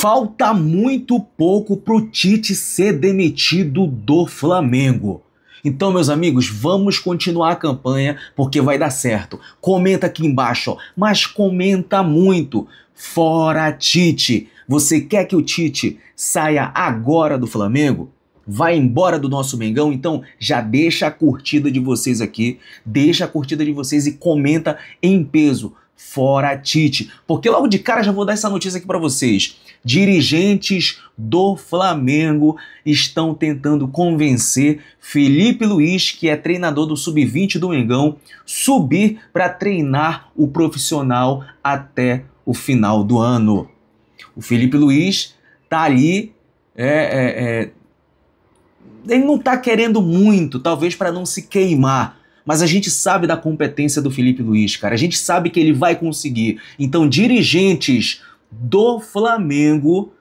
Falta muito pouco para o Tite ser demitido do Flamengo. Então, meus amigos, vamos continuar a campanha porque vai dar certo. Comenta aqui embaixo, ó, mas comenta muito. Fora Tite! Você quer que o Tite saia agora do Flamengo? Vai embora do nosso Mengão, então já deixa a curtida de vocês aqui, deixa a curtida de vocês e comenta em peso fora Tite. Porque logo de cara já vou dar essa notícia aqui para vocês. Dirigentes do Flamengo estão tentando convencer Felipe Luiz, que é treinador do sub-20 do Mengão, subir para treinar o profissional até o final do ano. O Felipe Luiz tá ali é, é, é, ele não está querendo muito, talvez para não se queimar, mas a gente sabe da competência do Felipe Luiz, cara. A gente sabe que ele vai conseguir. Então, dirigentes do Flamengo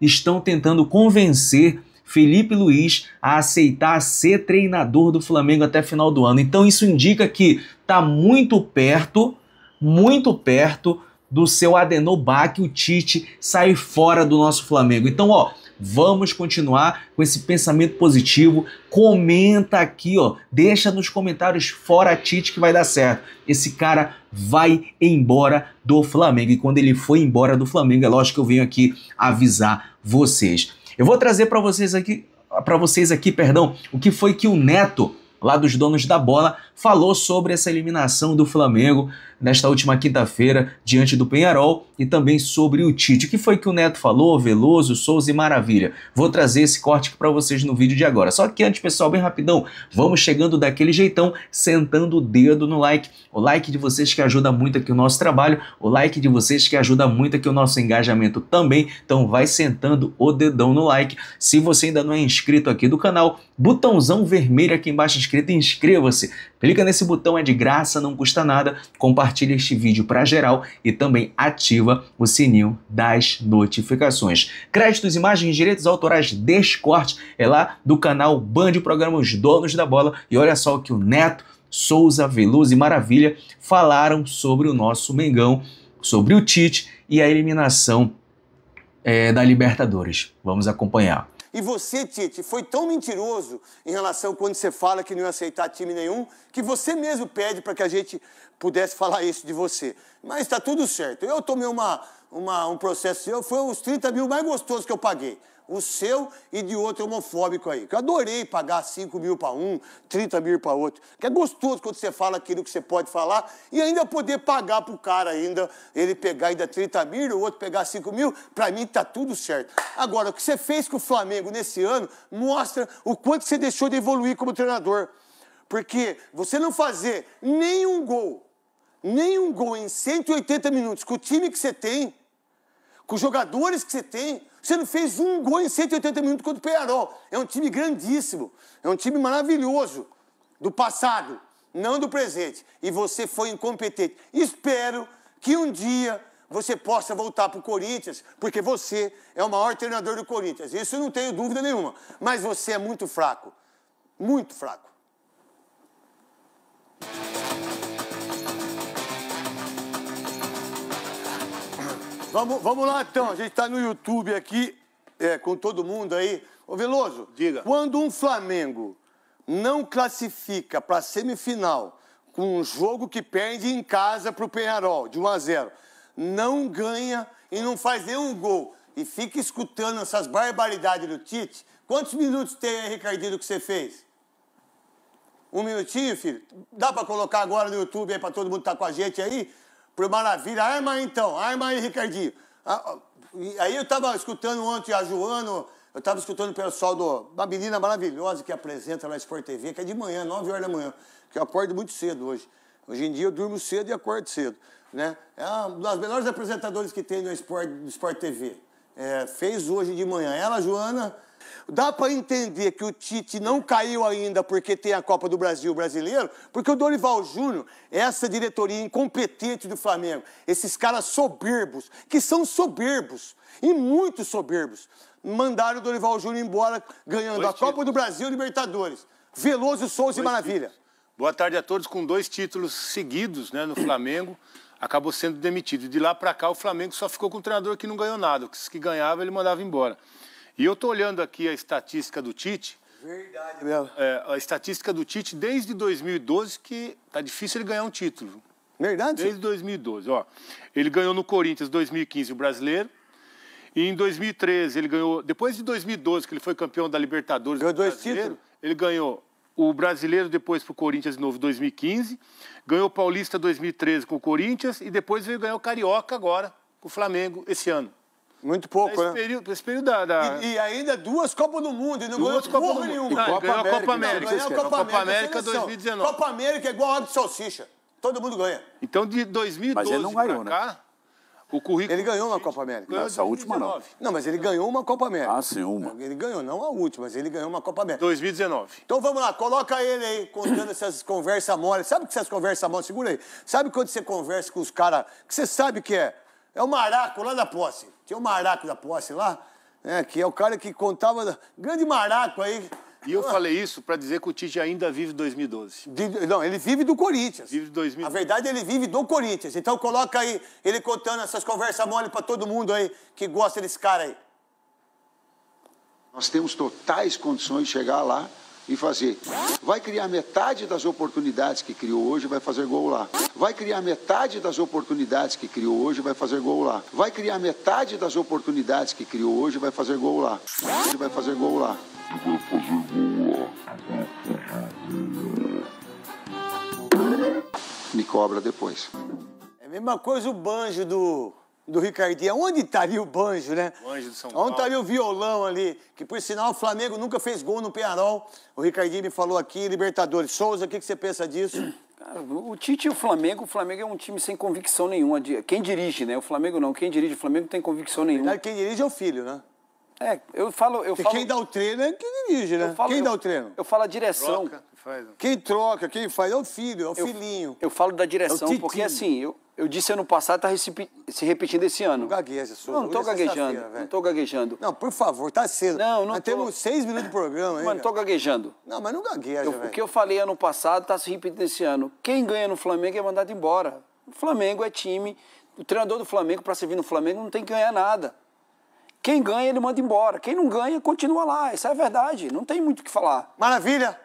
estão tentando convencer Felipe Luiz a aceitar ser treinador do Flamengo até final do ano. Então, isso indica que tá muito perto, muito perto do seu Adenobá que o Tite sai fora do nosso Flamengo. Então, ó, Vamos continuar com esse pensamento positivo. Comenta aqui, ó, deixa nos comentários fora Tite que vai dar certo. Esse cara vai embora do Flamengo e quando ele foi embora do Flamengo, é lógico que eu venho aqui avisar vocês. Eu vou trazer para vocês aqui, para vocês aqui, perdão, o que foi que o Neto lá dos donos da bola, falou sobre essa eliminação do Flamengo nesta última quinta-feira diante do Penharol e também sobre o Tite. O que foi que o Neto falou, Veloso, Souza e Maravilha? Vou trazer esse corte para vocês no vídeo de agora. Só que antes, pessoal, bem rapidão, vamos chegando daquele jeitão, sentando o dedo no like. O like de vocês que ajuda muito aqui o nosso trabalho, o like de vocês que ajuda muito aqui o nosso engajamento também. Então vai sentando o dedão no like. Se você ainda não é inscrito aqui do canal, botãozão vermelho aqui embaixo inscrito, inscreva-se. Clica nesse botão, é de graça, não custa nada. Compartilha este vídeo para geral e também ativa o sininho das notificações. Créditos, imagens, direitos autorais deste é lá do canal Band Programa Os Donos da Bola. E olha só o que o Neto, Souza, Veloso e Maravilha falaram sobre o nosso Mengão, sobre o Tite e a eliminação é, da Libertadores. Vamos acompanhar. E você, Tite, foi tão mentiroso em relação quando você fala que não ia aceitar time nenhum, que você mesmo pede para que a gente pudesse falar isso de você. Mas está tudo certo. Eu tomei uma, uma, um processo foi os 30 mil mais gostosos que eu paguei o seu e de outro homofóbico aí. Que eu adorei pagar 5 mil para um, 30 mil para outro. Que é gostoso quando você fala aquilo que você pode falar e ainda poder pagar pro cara ainda, ele pegar ainda 30 mil, o outro pegar 5 mil, para mim tá tudo certo. Agora, o que você fez com o Flamengo nesse ano mostra o quanto você deixou de evoluir como treinador. Porque você não fazer nenhum gol, nenhum gol em 180 minutos com o time que você tem, com os jogadores que você tem. Você não fez um gol em 180 minutos contra o Penarol. É um time grandíssimo. É um time maravilhoso. Do passado, não do presente. E você foi incompetente. Espero que um dia você possa voltar para o Corinthians, porque você é o maior treinador do Corinthians. Isso eu não tenho dúvida nenhuma. Mas você é muito fraco. Muito fraco. Vamos, vamos lá, então. A gente está no YouTube aqui, é, com todo mundo aí. Ô, Veloso, Diga. quando um Flamengo não classifica para a semifinal com um jogo que perde em casa para o Penharol, de 1 a 0, não ganha e não faz nenhum gol, e fica escutando essas barbaridades do Tite, quantos minutos tem aí, Ricardinho, que você fez? Um minutinho, filho? Dá para colocar agora no YouTube aí para todo mundo que tá com a gente aí? Pro Maravilha, arma ah, aí então, arma ah, aí, Ricardinho. Ah, aí eu estava escutando ontem a Joana, eu estava escutando o pessoal do, uma menina maravilhosa que apresenta na Sport TV, que é de manhã, 9 horas da manhã, que eu acordo muito cedo hoje. Hoje em dia eu durmo cedo e acordo cedo. Né? É uma das melhores apresentadoras que tem no Sport, no Sport TV. É, fez hoje de manhã. Ela, Joana, Dá para entender que o Tite não caiu ainda porque tem a Copa do Brasil brasileiro, porque o Dorival Júnior, essa diretoria incompetente do Flamengo, esses caras soberbos, que são soberbos, e muito soberbos, mandaram o Dorival Júnior embora ganhando dois a Copa do Brasil e Libertadores. Veloso, Souza dois e Maravilha. Títulos. Boa tarde a todos, com dois títulos seguidos né, no Flamengo acabou sendo demitido. De lá para cá, o Flamengo só ficou com um treinador que não ganhou nada. Os que ganhava, ele mandava embora. E eu estou olhando aqui a estatística do Tite. Verdade mesmo. É, a estatística do Tite desde 2012, que tá difícil ele ganhar um título. Verdade? Desde 2012, ó. Ele ganhou no Corinthians 2015 o brasileiro. E em 2013 ele ganhou. Depois de 2012, que ele foi campeão da Libertadores. Ganhou dois títulos? Ele ganhou o brasileiro depois pro Corinthians de novo 2015. Ganhou o Paulista 2013 com o Corinthians. E depois veio ganhar o Carioca agora, com o Flamengo, esse ano. Muito pouco, né? Período, esse período da. da... E, e, ainda duas Copas do Mundo, e não duas ganhou porra nenhuma. Ah, e Copa ganhou América, a Copa América. Não, ganhou a Copa, Copa América, América 2019. Copa América é igual a de salsicha. Todo mundo ganha. Então, de 2012 Mas ele não ganhou, né? cá, né? O currículo. Ele ganhou uma Copa América. Não, essa última não. Não, mas ele ganhou uma Copa América. Ah, sim, uma. Ele ganhou, não a última, mas ele ganhou uma Copa América. 2019. Então vamos lá, coloca ele aí, contando essas conversas mole. Sabe que essas conversas mole, segura aí. Sabe quando você conversa com os caras que você sabe que é é o Maraco lá da posse. Tinha o Maraco da posse lá, né, que é o cara que contava. Grande Maraco aí. E eu falei isso para dizer que o Tite ainda vive 2012. De, não, ele vive do Corinthians. Vive 2012. A verdade, ele vive do Corinthians. Então coloca aí ele contando essas conversas mole para todo mundo aí que gosta desse cara aí. Nós temos totais condições de chegar lá e fazer. Vai criar metade das oportunidades que criou hoje, vai fazer gol lá. Vai criar metade das oportunidades que criou hoje, vai fazer gol lá. Vai criar metade das oportunidades que criou hoje, vai fazer gol lá. Ele vai fazer gol lá. Vai fazer gol lá. Me cobra depois. É a mesma coisa o banjo do do Ricardinho. Onde estaria tá o banjo, né? O anjo do São tá Paulo. Onde estaria o violão ali? Que, por sinal, o Flamengo nunca fez gol no Piarol. O Ricardinho me falou aqui, Libertadores. Souza, o que, que você pensa disso? Cara, o Tite e o Flamengo, o Flamengo é um time sem convicção nenhuma. Quem dirige, né? O Flamengo não. Quem dirige o Flamengo não tem convicção nenhuma. verdade, quem dirige é o filho, né? É, eu falo. Eu falo... Quem dá o treino é quem dirige, né? Falo, quem eu, dá o treino? Eu falo a direção. Troca, né? Quem troca, quem faz é o filho, é o eu, filhinho. Eu falo da é direção, é porque assim, eu, eu disse ano passado, tá se repetindo esse ano. Não gagueja, sou. Não, não tô é gaguejando. Não tô gaguejando. Não, por favor, tá cedo. Não, não Nós tô... temos seis minutos de programa aí. Mano, não tô gaguejando. Não, mas não gagueja, velho. O que eu falei ano passado tá se repetindo esse ano. Quem ganha no Flamengo é mandado embora. O Flamengo é time. O treinador do Flamengo, para servir no Flamengo, não tem que ganhar nada. Quem ganha, ele manda embora. Quem não ganha, continua lá. Isso é verdade. Não tem muito o que falar. Maravilha!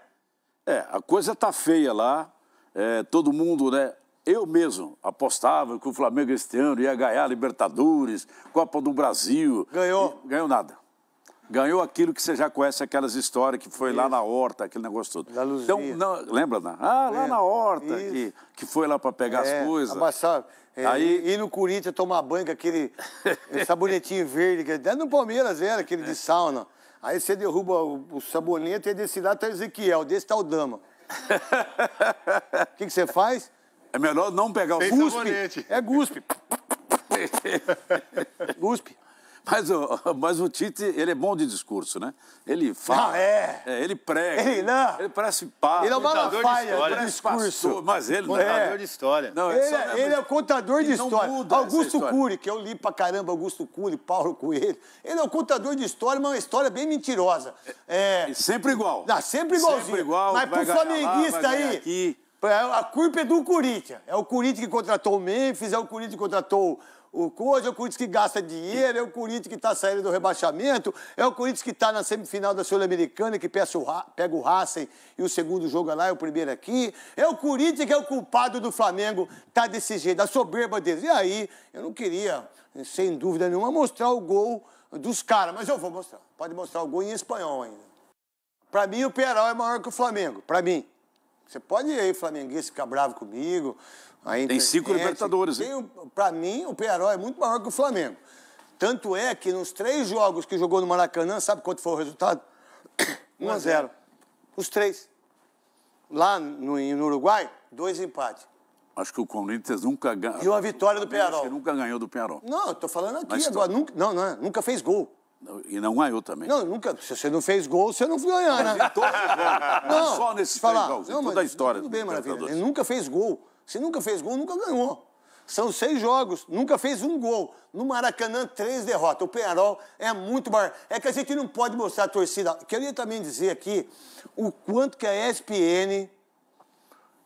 É, a coisa tá feia lá. É, todo mundo, né? Eu mesmo apostava que o Flamengo este ano ia ganhar Libertadores, Copa do Brasil. Ganhou? E, ganhou nada. Ganhou aquilo que você já conhece, aquelas histórias que foi Isso. lá na horta, aquele negócio todo. Da Luzia. Então, não, lembra, não? Ah, lá é. na horta, que, que foi lá para pegar é. as coisas. Amassava. É, aí... Ir no Corinthians tomar banho com aquele sabonetinho verde. Que... Até no Palmeiras era aquele de é. sauna. Aí você derruba o, o sabonete e é desse lado tá Ezequiel, desse tá o Dama. O que, que você faz? É melhor não pegar o guspe. Sabonete. É guspe. guspe. Mas o, mas o Tite, ele é bom de discurso, né? Ele fala. Ah, é. é ele prega. Ele, não. ele parece pá. Ele é o Malafaia de, de discurso. Pastor, mas ele contador não é. Contador de história. Não, é ele, é, ele é o contador de história. Augusto história. Cury, que eu li pra caramba, Augusto Cury, Paulo Coelho. Ele é o contador de história, mas é uma história bem mentirosa. É, e sempre igual. Não, sempre igualzinho. Sempre igual. Mas pro flamenguista aí... Aqui. É, a culpa é do Corinthians. É o Corinthians que contratou o Memphis, é o Corinthians que contratou o hoje é o Corinthians que gasta dinheiro, é o Corinthians que está saindo do rebaixamento, é o Corinthians que está na semifinal da Sul-Americana, que pega o, pega o Racing e o segundo joga é lá e é o primeiro aqui. É o Corinthians que é o culpado do Flamengo tá desse jeito, da soberba deles. E aí, eu não queria, sem dúvida nenhuma, mostrar o gol dos caras, mas eu vou mostrar. Pode mostrar o gol em espanhol ainda. Para mim, o Peral é maior que o Flamengo, para mim. Você pode ir aí, flamenguista, ficar bravo comigo. tem cinco Libertadores, Para mim, o Penarol é muito maior que o Flamengo. Tanto é que nos três jogos que jogou no Maracanã, sabe quanto foi o resultado? 1 a 0. Os três. Lá no, no Uruguai, dois empates. Acho que o Corinthians nunca ganhou. E uma vitória do Você Nunca ganhou do Penarol. Não, eu tô falando aqui Mas agora. Tô... Nunca, não, não, é, nunca fez gol. E não ganhou também. Não, nunca. Se você não fez gol, você não ganhar né? Não, não só nesse falar, três gols, não, toda a história. Tudo bem, Maravilha. Ele nunca fez gol. Se nunca fez gol, nunca ganhou. São seis jogos, nunca fez um gol. No Maracanã, três derrotas. O Penarol é muito maior. É que a gente não pode mostrar a torcida. Queria também dizer aqui o quanto que a ESPN.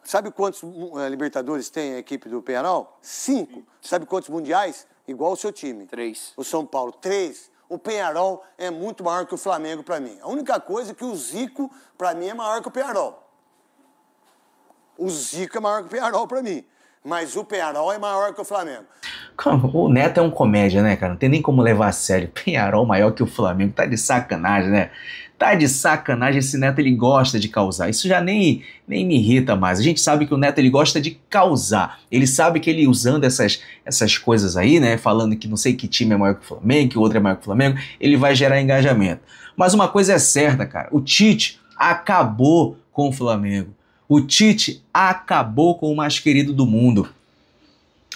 Sabe quantos eh, Libertadores tem a equipe do Penarol? Cinco. Sabe quantos mundiais? Igual o seu time. Três. O São Paulo, três o Penharol é muito maior que o Flamengo para mim. A única coisa é que o Zico, para mim, é maior que o Penharol. O Zico é maior que o Penharol para mim mas o Penharol é maior que o Flamengo. o Neto é um comédia, né, cara? Não tem nem como levar a sério. Penharol maior que o Flamengo, tá de sacanagem, né? Tá de sacanagem, esse Neto ele gosta de causar. Isso já nem, nem me irrita mais. A gente sabe que o Neto ele gosta de causar. Ele sabe que ele usando essas, essas coisas aí, né? Falando que não sei que time é maior que o Flamengo, que o outro é maior que o Flamengo, ele vai gerar engajamento. Mas uma coisa é certa, cara. O Tite acabou com o Flamengo. O Tite acabou com o mais querido do mundo.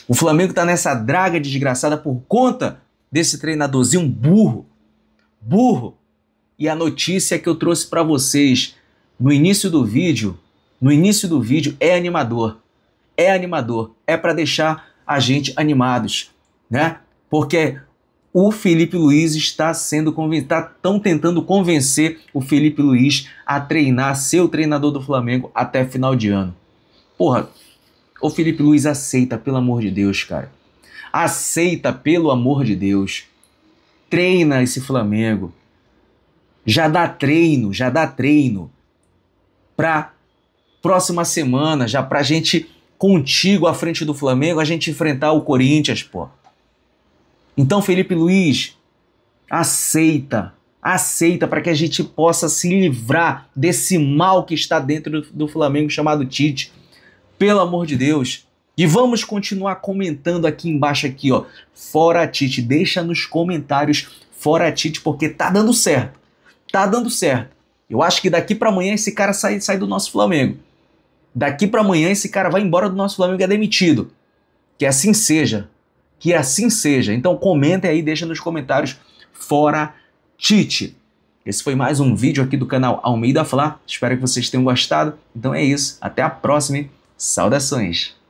O Flamengo está nessa draga desgraçada por conta desse treinadorzinho burro. Burro. E a notícia que eu trouxe para vocês no início do vídeo, no início do vídeo é animador. É animador, é para deixar a gente animados, né? Porque o Felipe Luiz está sendo está tão tentando convencer o Felipe Luiz a treinar ser o treinador do Flamengo até final de ano. Porra, o Felipe Luiz aceita, pelo amor de Deus, cara. Aceita, pelo amor de Deus. Treina esse Flamengo. Já dá treino, já dá treino pra próxima semana, já pra gente contigo à frente do Flamengo, a gente enfrentar o Corinthians, pô. Então, Felipe Luiz, aceita, aceita para que a gente possa se livrar desse mal que está dentro do, Flamengo chamado Tite. Pelo amor de Deus. E vamos continuar comentando aqui embaixo aqui, ó. Fora Tite, deixa nos comentários fora Tite porque tá dando certo. Tá dando certo. Eu acho que daqui para amanhã esse cara sai, sai do nosso Flamengo. Daqui para amanhã esse cara vai embora do nosso Flamengo e é demitido. Que assim seja que assim seja. Então comentem aí, deixa nos comentários fora Tite. Esse foi mais um vídeo aqui do canal Almeida Flá. Espero que vocês tenham gostado. Então é isso. Até a próxima. Saudações.